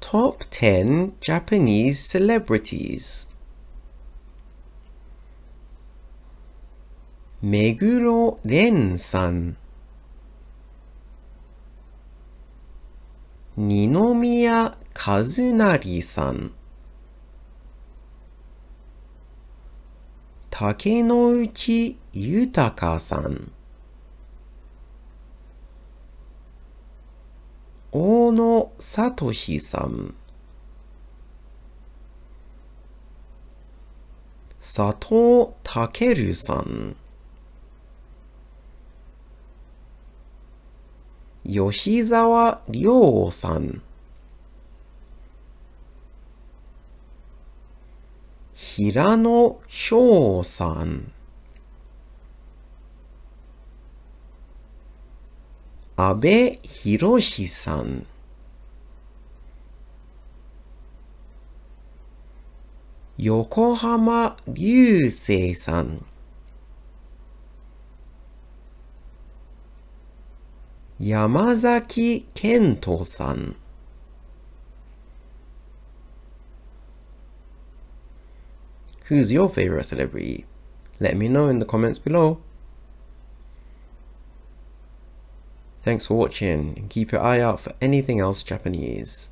Top 10 Japanese Celebrities 目黒蓮さん二宮和 y さん竹 k 内豊さん友野さとひさん。佐藤るさん。吉沢亮さん。平野翔さん。安部博さん。横浜流星さん。山崎健人さん。Who's your favorite celebrity? Let me know in the comments below. Thanks for watching and keep your eye out for anything else Japanese.